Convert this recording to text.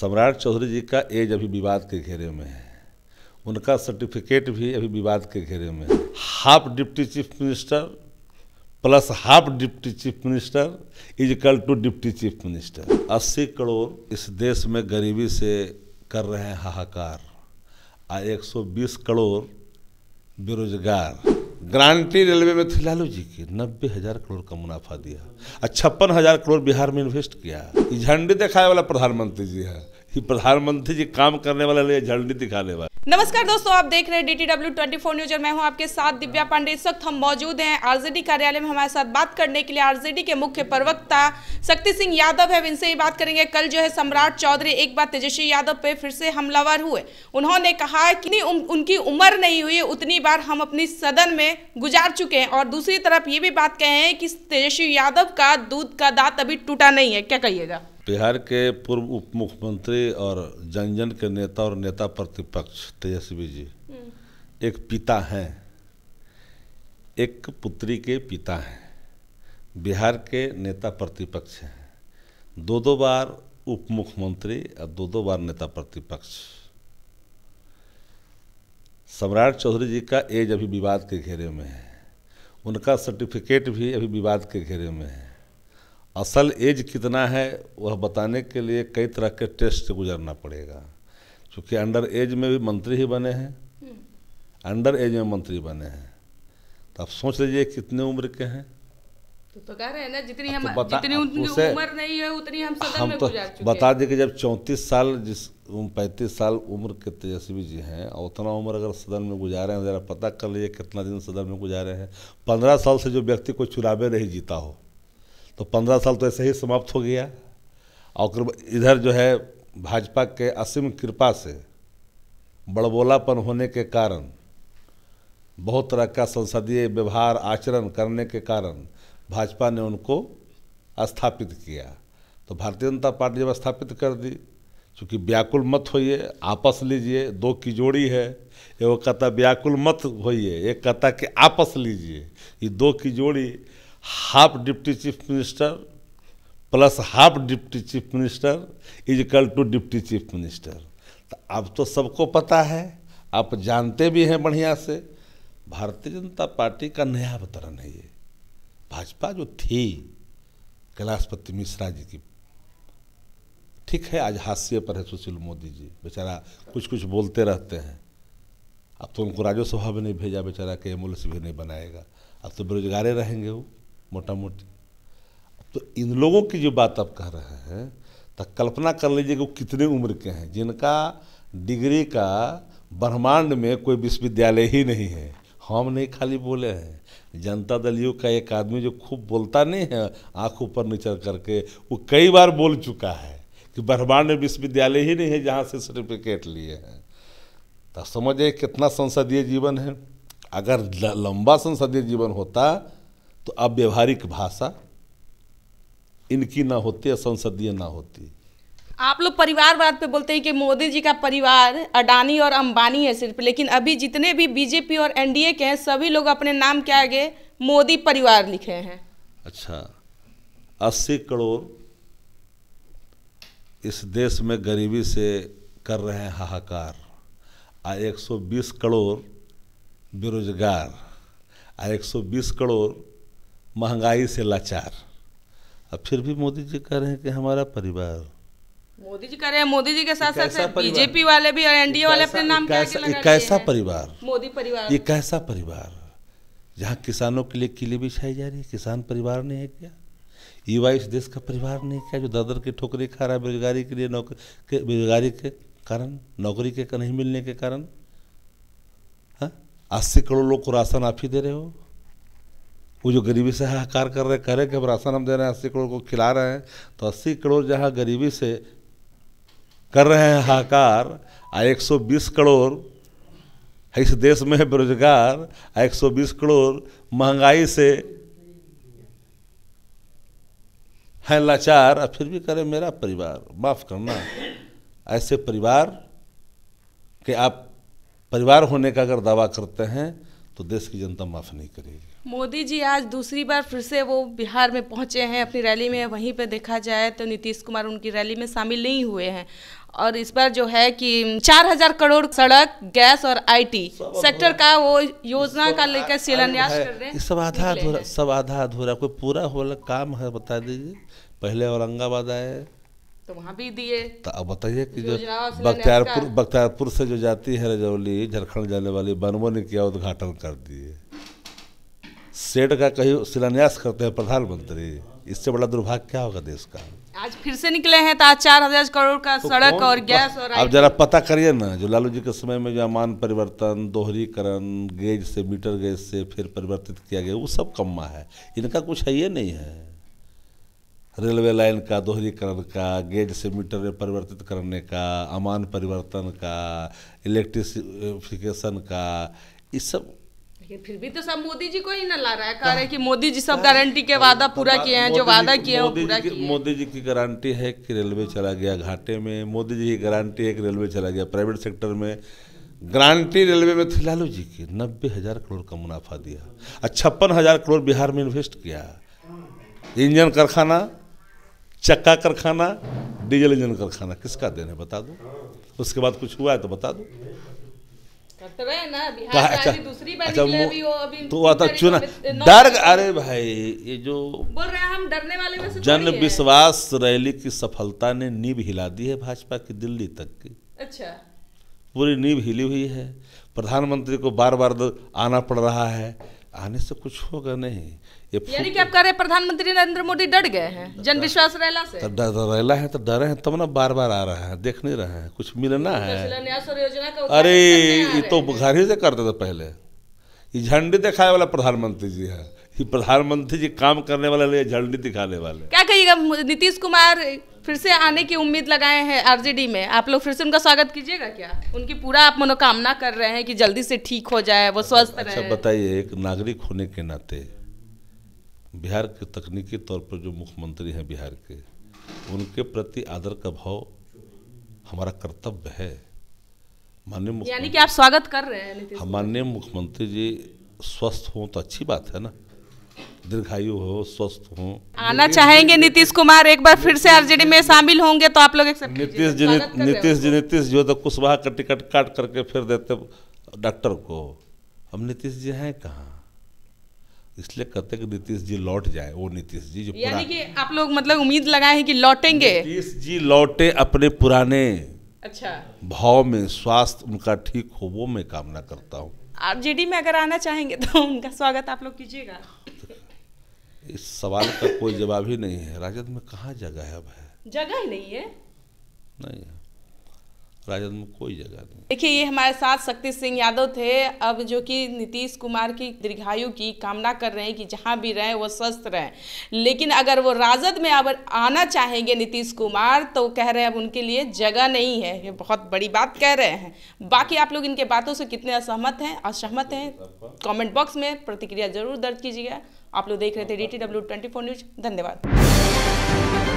सम्राट चौधरी जी का एज अभी विवाद के घेरे में है उनका सर्टिफिकेट भी अभी विवाद के घेरे में है half deputy chief minister plus half deputy chief minister is equal to deputy chief minister 80 crore इस देश में गरीबी से कर रहे हैं हाहाकार और 120 करोड़ बेरोजगार ग्रांटी रेलवे में थी लालू जी की नब्बे हजार करोड़ का मुनाफा दिया और छप्पन हजार करोड़ बिहार में इन्वेस्ट किया झंडी दिखाए वाला प्रधानमंत्री जी है प्रधानमंत्री जी काम करने वाले झंडी दिखाने वाले नमस्कार दोस्तों आप देख रहे हैं डीटीडब्ल्यू 24 न्यूज और मैं हूं आपके साथ दिव्या पांडे इस वक्त हम मौजूद हैं आरजेडी कार्यालय में हमारे साथ बात करने के लिए आरजेडी के मुख्य प्रवक्ता शक्ति सिंह यादव है इनसे ही बात करेंगे कल जो है सम्राट चौधरी एक बार तेजस्वी यादव पे फिर से हमलावर हुए उन्होंने कहा कि उम, उनकी उम्र नहीं हुई उतनी बार हम अपनी सदन में गुजार चुके हैं और दूसरी तरफ ये भी बात कहे हैं कि तेजस्वी यादव का दूध का दांत अभी टूटा नहीं है क्या कहिएगा बिहार के पूर्व उप मुख्यमंत्री और जन जन के नेता और नेता प्रतिपक्ष तेजस्वी जी हम्म। एक पिता हैं एक पुत्री के पिता हैं बिहार के नेता प्रतिपक्ष हैं दो दो बार उप मुख्यमंत्री और दो दो बार नेता प्रतिपक्ष सम्राट चौधरी जी का एज अभी विवाद के घेरे में है उनका सर्टिफिकेट भी अभी विवाद के घेरे में है असल एज कितना है वह बताने के लिए कई तरह के टेस्ट से गुजरना पड़ेगा क्योंकि अंडर एज में भी मंत्री ही बने हैं हम्म। अंडर एज में मंत्री बने हैं तो आप सोच लीजिए कितने उम्र के हैं तो, तो कह रहे हैं ना जितनी तो हम बता, जितनी उम्र नहीं है उतनी हम सदन हम में तो गुजार चुके बता दें कि जब चौंतीस साल जिस पैंतीस साल उम्र के तेजस्वी जी हैं और उतना उम्र अगर सदन में गुजारे हैं तो ज़रा पता कर लीजिए कितना दिन सदन में गुजारे हैं पंद्रह साल से जो व्यक्ति कोई चुनावे नहीं जीता हो तो पंद्रह साल तो ऐसे ही समाप्त हो गया और इधर जो है भाजपा के असीम कृपा से बड़बोलापन होने के कारण बहुत तरह का संसदीय व्यवहार आचरण करने के कारण भाजपा ने उनको स्थापित किया तो भारतीय जनता पार्टी जब स्थापित कर दी चूँकि व्याकुल मत होइए आपस लीजिए दो की जोड़ी है एगो कहता व्याकुल मत होइए एक कहता कि आपस लीजिए ये दो की जोड़ी half deputy chief minister plus half deputy chief minister is equal to deputy chief minister तो अब तो सबको पता है आप जानते भी हैं बढ़िया से भारतीय जनता पार्टी का नया अवतरण है ये भाजपा जो थी कैलाशपति मिश्रा जी की ठीक है आज हास्य पर है सुशील मोदी जी बेचारा कुछ कुछ बोलते रहते हैं अब तो उनको राज्यसभा में नहीं भेजा बेचारा के एम्बुलेंस भी नहीं बनाएगा अब तो बेरोजगारे रहेंगे वो मोटा मोटी तो इन लोगों की जो बात आप कह रहे हैं तो कल्पना कर लीजिए कि वो कितने उम्र के हैं जिनका डिग्री का ब्रह्मांड में कोई विश्वविद्यालय ही नहीं है हम नहीं खाली बोले हैं जनता दल यू का एक आदमी जो खूब बोलता नहीं है आँख ऊपर नीचे करके वो कई बार बोल चुका है कि ब्रह्मांड में विश्वविद्यालय ही नहीं है जहाँ से सर्टिफिकेट लिए हैं तो समझिए कितना संसदीय जीवन है अगर लंबा संसदीय जीवन होता तो अव्यवहारिक भाषा इनकी ना होती है संसदीय ना होती आप लोग परिवारवाद पे बोलते हैं कि मोदी जी का परिवार अडानी और अंबानी है सिर्फ लेकिन अभी जितने भी बीजेपी और एनडीए के हैं सभी लोग अपने नाम के आगे मोदी परिवार लिखे हैं अच्छा अस्सी करोड़ इस देश में गरीबी से कर रहे हैं हाहाकार आ 120 करोड़ बेरोजगार आ 120 करोड़ महंगाई से लाचार अब फिर भी मोदी जी कह रहे हैं कि हमारा परिवार मोदी जी कह रहे हैं मोदी जी के साथ साथ बीजेपी वाले भी और एनडीए वाले अपने नाम ये कैसा परिवार मोदी परिवार ये कैसा परिवार जहाँ किसानों के लिए किले भी छाई जा रही है किसान परिवार ने है क्या युवा इस देश का परिवार नहीं क्या जो दर की ठोकरी खा रहा है बेरोजगारी के लिए नौकरी बेरोजगारी के कारण नौकरी के नहीं मिलने के कारण हाँ? अस्सी करोड़ लोग को राशन आप ही दे रहे हो वो जो गरीबी से हाहाकार कर रहे कह रहे कि हम राशन हम दे रहे हैं अस्सी करोड़ को खिला रहे हैं तो अस्सी करोड़ जहाँ गरीबी से कर रहे हैं हाहाकार आ एक सौ बीस करोड़ इस देश में बेरोजगार आ एक सौ बीस करोड़ महंगाई से हैं लाचार और फिर भी करें मेरा परिवार माफ़ करना ऐसे परिवार के आप परिवार होने का अगर दावा करते हैं तो देश की जनता माफ़ नहीं करेगी मोदी जी आज दूसरी बार फिर से वो बिहार में पहुंचे हैं अपनी रैली में वहीं पर देखा जाए तो नीतीश कुमार उनकी रैली में शामिल नहीं हुए हैं और इस बार जो है कि चार हजार करोड़ सड़क गैस और आईटी सेक्टर का वो योजना का लेकर शिलान्यास कर रहे हैं सब आधा अधूरा सब आधा अधूरा कोई पूरा हो काम है बता दीजिए पहले औरंगाबाद आए तो वहाँ भी दिए तो अब बताइए कि जो बख्तियारपुर बख्तियारपुर से जो जाती है रजौली झारखंड जाने वाली बनवो ने किया उद्घाटन कर दिए सेठ का कहीं शिलान्यास करते हैं प्रधानमंत्री इससे बड़ा दुर्भाग्य क्या होगा देश का आज फिर से निकले हैं तो आज चार हजार करोड़ का तो सड़क और गैस और अब जरा पता करिए ना जो लालू जी के समय में जो अमान परिवर्तन दोहरीकरण गेज से मीटर गेज से फिर परिवर्तित किया गया वो सब कम्मा है इनका कुछ है ये नहीं है रेलवे लाइन का दोहरीकरण का गेज से मीटर में परिवर्तित करने का अमान परिवर्तन का इलेक्ट्रिसिफिकेशन का इस सब फिर भी तो सब मोदी जी को ही ना ला रहा है कह रहे कि हाँ। मोदी जी सब गारंटी के वादा तो पूरा किए हैं जो वादा किए हैं पूरा किए मोदी जी की गारंटी है कि रेलवे चला गया घाटे में मोदी जी की गारंटी है कि रेलवे चला गया प्राइवेट सेक्टर में गारंटी रेलवे में थी लालू जी की नब्बे हज़ार करोड़ का मुनाफा दिया और छप्पन हज़ार करोड़ बिहार में इन्वेस्ट किया इंजन कारखाना चक्का कारखाना डीजल इंजन कारखाना किसका देन है बता दो उसके बाद कुछ हुआ है तो बता दो अच्छा, अच्छा तो आता चुना डर अरे भाई ये जो बोल रहे हम डरने वाले में से जन विश्वास रैली की सफलता ने नींब हिला दी है भाजपा की दिल्ली तक की अच्छा पूरी नींब हिली हुई है प्रधानमंत्री को बार बार आना पड़ रहा है आने से कुछ होगा नहीं ये यानी कि आप कह रहे प्रधानमंत्री नरेंद्र मोदी डर गए हैं जन विश्वास रहला है तो डरे हैं तब ना बार बार आ रहा है देख नहीं रहे हैं कुछ मिलना है तो अरे ये तो घर ही से करते थे पहले ये झंडी दिखाए वाला प्रधानमंत्री जी है प्रधानमंत्री जी काम करने वाले नहीं झंडी दिखाने वाले क्या कहिएगा नीतीश कुमार फिर से आने की उम्मीद लगाए हैं आरजेडी में आप लोग फिर से उनका स्वागत कीजिएगा क्या उनकी पूरा आप मनोकामना कर रहे हैं कि जल्दी से ठीक हो जाए वो अच्छा, स्वस्थ अच्छा, अच्छा बताइए एक नागरिक होने के नाते बिहार के तकनीकी तौर पर जो मुख्यमंत्री हैं बिहार के उनके प्रति आदर का भाव हमारा कर्तव्य है माननीय यानी कि आप स्वागत कर रहे हैं माननीय मुख्यमंत्री जी स्वस्थ हों तो अच्छी बात है ना दीर्घायु हो स्वस्थ हो आना चाहेंगे नीतीश कुमार एक बार फिर से आरजेडी में शामिल होंगे तो आप लोग नीतीश जी नीतीश जी नीतीश जी तो कुशवाहा का टिकट काट करके फिर देते डॉक्टर को हम नीतीश जी हैं कहाँ इसलिए कहते कि नीतीश जी लौट जाए वो नीतीश जी जो यानी कि आप लोग मतलब उम्मीद लगाए हैं कि लौटेंगे नीतीश जी लौटे अपने पुराने अच्छा भाव में स्वास्थ्य उनका ठीक हो वो मैं कामना करता हूँ आरजेडी में अगर आना चाहेंगे तो उनका स्वागत आप लोग कीजिएगा इस सवाल का कोई जवाब ही नहीं है राजद में कहा जगह है अब है जगह ही नहीं है नहीं है राजद में कोई जगह नहीं देखिए ये हमारे साथ शक्ति सिंह यादव थे अब जो कि नीतीश कुमार की दीर्घायु की कामना कर रहे हैं कि जहां भी रहें वो स्वस्थ रहें लेकिन अगर वो राजद में अब आना चाहेंगे नीतीश कुमार तो कह रहे हैं अब उनके लिए जगह नहीं है ये बहुत बड़ी बात कह रहे हैं बाकी आप लोग इनके बातों से कितने असहमत हैं असहमत हैं कॉमेंट बॉक्स में प्रतिक्रिया जरूर दर्ज कीजिएगा आप लोग देख रहे थे डी टी न्यूज धन्यवाद